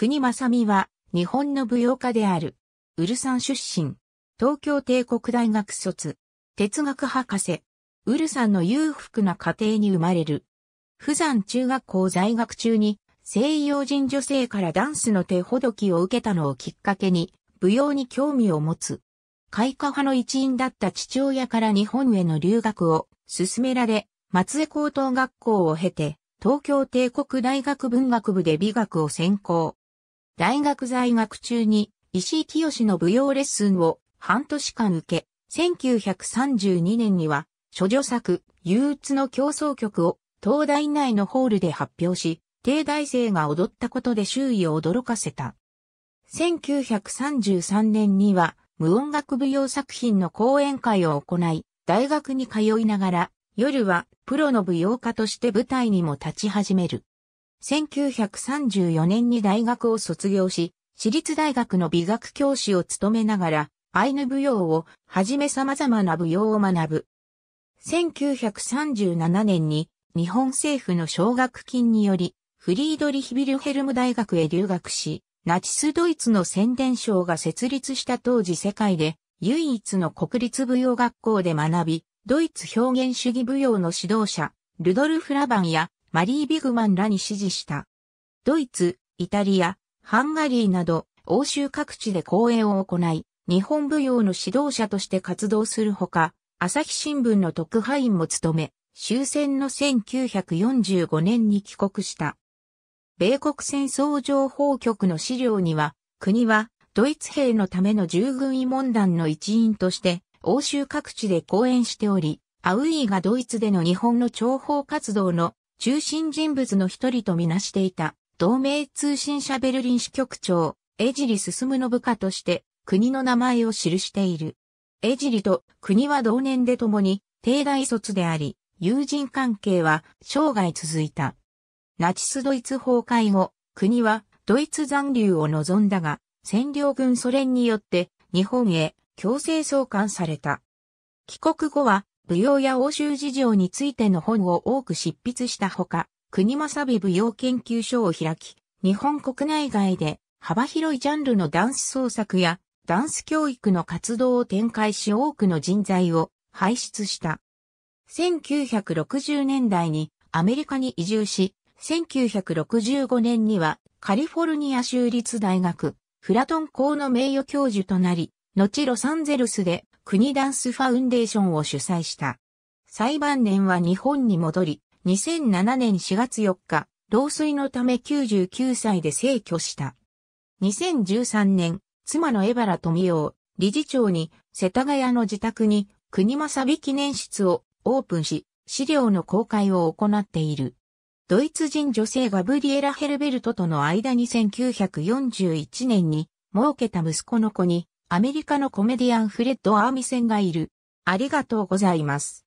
国正美は、日本の舞踊家である。ウルサン出身。東京帝国大学卒。哲学博士。ウルサンの裕福な家庭に生まれる。普山中学校在学中に、西洋人女性からダンスの手ほどきを受けたのをきっかけに、舞踊に興味を持つ。開花派の一員だった父親から日本への留学を勧められ、松江高等学校を経て、東京帝国大学文学部で美学を専攻。大学在学中に石井清の舞踊レッスンを半年間受け、1932年には、諸女作、憂鬱の競争曲を東大内のホールで発表し、帝大生が踊ったことで周囲を驚かせた。1933年には、無音楽舞踊作品の講演会を行い、大学に通いながら、夜はプロの舞踊家として舞台にも立ち始める。1934年に大学を卒業し、私立大学の美学教師を務めながら、アイヌ舞踊をはじめ様々な舞踊を学ぶ。1937年に日本政府の奨学金により、フリードリヒビルヘルム大学へ留学し、ナチスドイツの宣伝省が設立した当時世界で唯一の国立舞踊学校で学び、ドイツ表現主義舞踊の指導者、ルドルフ・ラバンやマリー・ビグマンらに指示した。ドイツ、イタリア、ハンガリーなど欧州各地で講演を行い、日本舞踊の指導者として活動するほか、朝日新聞の特派員も務め、終戦の1945年に帰国した。米国戦争情報局の資料には、国はドイツ兵のための従軍慰問団の一員として、欧州各地で講演しており、アウイーがドイツでの日本の諜報活動の中心人物の一人とみなしていた、同盟通信社ベルリン支局長、江尻進の部下として、国の名前を記している。江尻と国は同年で共に、帝大卒であり、友人関係は生涯続いた。ナチスドイツ崩壊後、国はドイツ残留を望んだが、占領軍ソ連によって日本へ強制送還された。帰国後は舞踊や欧州事情についての本を多く執筆したほか、国政部舞踊研究所を開き、日本国内外で幅広いジャンルのダンス創作やダンス教育の活動を展開し多くの人材を輩出した。1960年代にアメリカに移住し、1965年にはカリフォルニア州立大学フラトン校の名誉教授となり、後ロサンゼルスで国ダンスファウンデーションを主催した。裁判年は日本に戻り、2007年4月4日、老衰のため99歳で逝去した。2013年、妻の江原富夫、理事長に世田谷の自宅に国さび記念室をオープンし、資料の公開を行っている。ドイツ人女性ガブリエラ・ヘルベルトとの間に1941年に設けた息子の子にアメリカのコメディアンフレッド・アーミセンがいる。ありがとうございます。